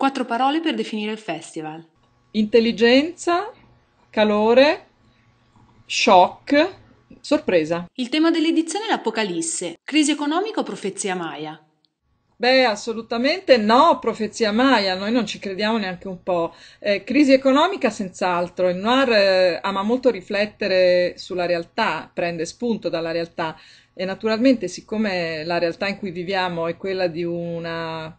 Quattro parole per definire il festival. Intelligenza, calore, shock, sorpresa. Il tema dell'edizione è l'Apocalisse, crisi economica o profezia Maya? Beh, assolutamente no, profezia Maya, noi non ci crediamo neanche un po'. Eh, crisi economica senz'altro, il noir eh, ama molto riflettere sulla realtà, prende spunto dalla realtà e naturalmente siccome la realtà in cui viviamo è quella di una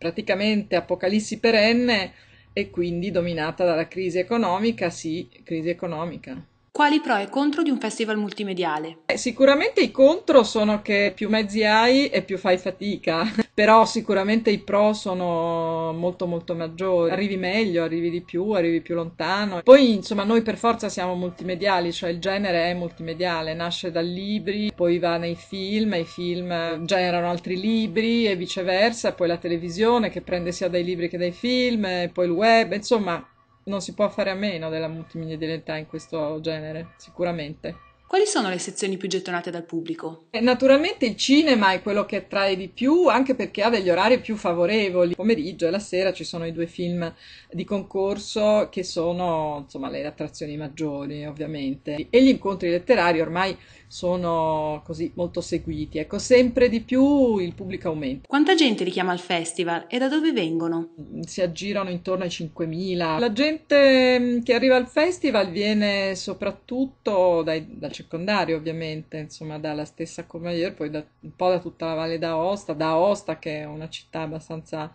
praticamente apocalissi perenne e quindi dominata dalla crisi economica, sì, crisi economica. Quali pro e contro di un festival multimediale? Eh, sicuramente i contro sono che più mezzi hai e più fai fatica, però sicuramente i pro sono molto molto maggiori, arrivi meglio, arrivi di più, arrivi più lontano. Poi insomma noi per forza siamo multimediali, cioè il genere è multimediale, nasce da libri, poi va nei film, i film generano altri libri e viceversa, poi la televisione che prende sia dai libri che dai film, poi il web, insomma non si può fare a meno della multimedialità in questo genere, sicuramente. Quali sono le sezioni più gettonate dal pubblico? Eh, naturalmente il cinema è quello che attrae di più, anche perché ha degli orari più favorevoli. Il pomeriggio e la sera ci sono i due film di concorso che sono insomma, le attrazioni maggiori, ovviamente. E gli incontri letterari ormai sono così molto seguiti. Ecco, sempre di più il pubblico aumenta. Quanta gente richiama al festival e da dove vengono? Mm, si aggirano intorno ai 5.000. La gente mm, che arriva al festival viene soprattutto dai, dal circondario ovviamente, insomma dalla stessa Courmayeur, poi da, un po' da tutta la Valle d'Aosta, da Aosta che è una città abbastanza...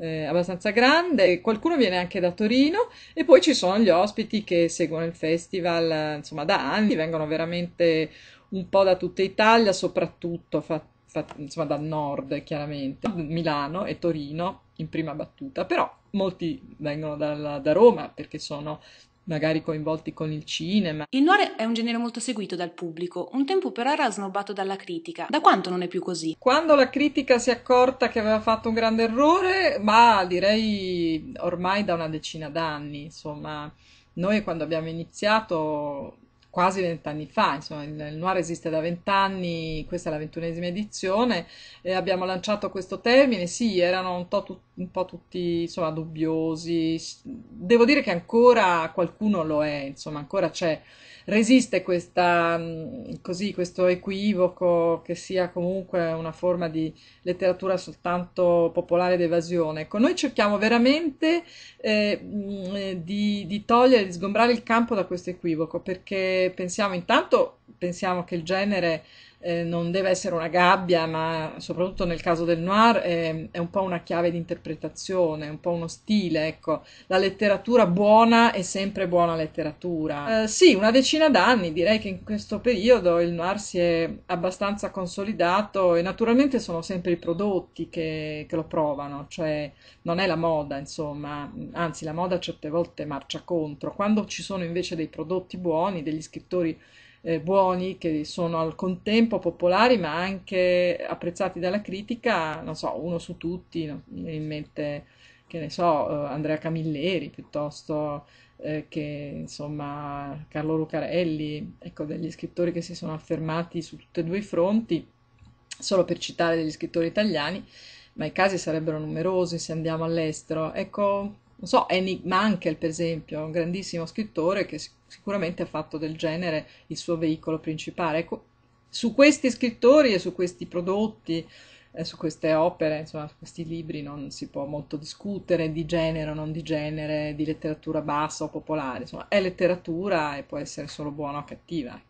Eh, abbastanza grande, qualcuno viene anche da Torino e poi ci sono gli ospiti che seguono il festival insomma da anni, vengono veramente un po' da tutta Italia, soprattutto fa, fa, insomma, dal nord chiaramente, Milano e Torino in prima battuta, però molti vengono dalla, da Roma perché sono magari coinvolti con il cinema. Il noir è un genere molto seguito dal pubblico, un tempo però era snobbato dalla critica. Da quanto non è più così? Quando la critica si è accorta che aveva fatto un grande errore, ma direi ormai da una decina d'anni, insomma, noi quando abbiamo iniziato quasi vent'anni fa, insomma, il, noir esiste da vent'anni, questa è la ventunesima edizione, e abbiamo lanciato questo termine, sì, erano un, to, un po' tutti, insomma, dubbiosi, devo dire che ancora qualcuno lo è, insomma, ancora c'è, resiste questa, mm, così, questo equivoco che sia comunque una forma di letteratura soltanto popolare d'evasione. Ecco, noi cerchiamo veramente eh, mm, eh, di, di togliere, di sgombrare il campo da questo equivoco, perché pensiamo intanto pensiamo che il genere eh, non deve essere una gabbia, ma soprattutto nel caso del noir eh, è un po' una chiave di interpretazione, un po' uno stile, ecco. La letteratura buona è sempre buona letteratura. Eh, sì, una decina d'anni, direi che in questo periodo il noir si è abbastanza consolidato e naturalmente sono sempre i prodotti che, che lo provano, cioè non è la moda, insomma, anzi la moda certe volte marcia contro. Quando ci sono invece dei prodotti buoni, degli scrittori eh, buoni che sono al contempo popolari ma anche apprezzati dalla critica, non so, uno su tutti, no? mi viene in mente, che ne so, eh, Andrea Camilleri piuttosto eh, che insomma Carlo Lucarelli, ecco degli scrittori che si sono affermati su tutti e due i fronti, solo per citare degli scrittori italiani, ma i casi sarebbero numerosi se andiamo all'estero. Ecco, non so, Henning Mankell, per esempio, un grandissimo scrittore che si sicuramente ha fatto del genere il suo veicolo principale. Ecco, su questi scrittori e su questi prodotti, eh, su queste opere, insomma, su questi libri non si può molto discutere di genere o non di genere, di letteratura bassa o popolare, insomma, è letteratura e può essere solo buona o cattiva. Ecco.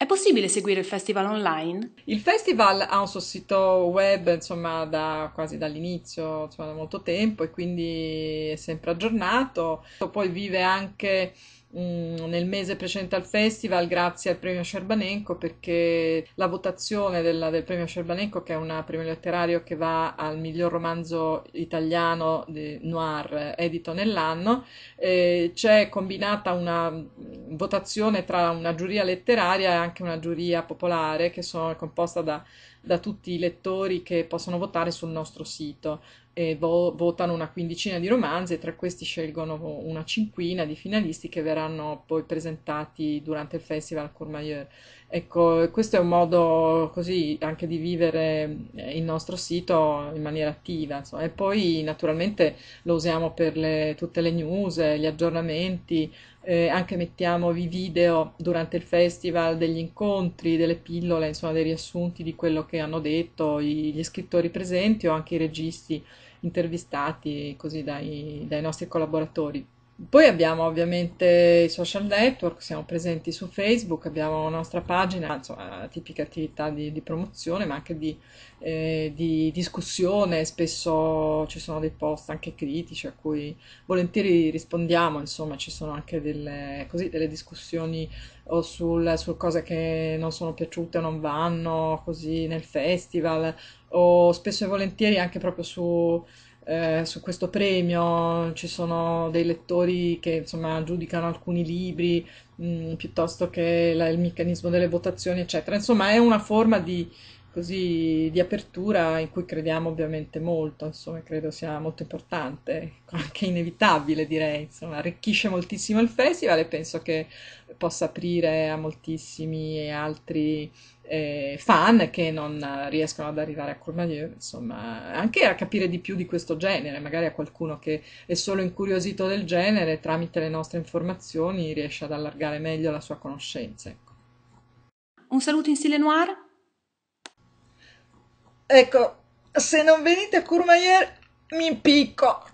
È possibile seguire il festival online? Il festival ha un suo sito web, insomma, da, quasi dall'inizio, insomma, da molto tempo e quindi è sempre aggiornato. Poi vive anche Mm, nel mese precedente al festival grazie al premio Scerbanenco perché la votazione del, del premio Scerbanenco che è un premio letterario che va al miglior romanzo italiano noir edito nell'anno eh, c'è combinata una votazione tra una giuria letteraria e anche una giuria popolare che sono, è composta da da tutti i lettori che possono votare sul nostro sito eh, vo- votano una quindicina di romanzi e tra questi scelgono una cinquina di finalisti che verranno poi presentati durante il festival Courmayeur. Ecco, questo è un modo così anche di vivere eh, il nostro sito in maniera attiva. Insomma. E poi naturalmente lo usiamo per le, tutte le news, gli aggiornamenti eh, anche mettiamo i video durante il festival degli incontri, delle pillole, insomma dei riassunti di quello che hanno detto gli scrittori presenti o anche i registi intervistati così dai, dai nostri collaboratori. Poi abbiamo ovviamente i social network, siamo presenti su Facebook, abbiamo la nostra pagina, insomma, tipica attività di, di promozione, ma anche di, eh, di, discussione, spesso ci sono dei post anche critici a cui volentieri rispondiamo, insomma, ci sono anche delle, così, delle discussioni o sul, sul, cose che non sono piaciute o non vanno, così nel festival, o spesso e volentieri anche proprio su eh, su questo premio, ci sono dei lettori che insomma giudicano alcuni libri mh, mm, piuttosto che la, il meccanismo delle votazioni, eccetera. Insomma, è una forma di così di apertura in cui crediamo ovviamente molto, insomma, credo sia molto importante, anche inevitabile direi, insomma, arricchisce moltissimo il festival e penso che possa aprire a moltissimi altri eh, fan che non riescono ad arrivare a Courmayeur, insomma, anche a capire di più di questo genere, magari a qualcuno che è solo incuriosito del genere, tramite le nostre informazioni riesce ad allargare meglio la sua conoscenza. Ecco. Un saluto in stile noir? Ecco, se non venite a Courmayeur mi impicco.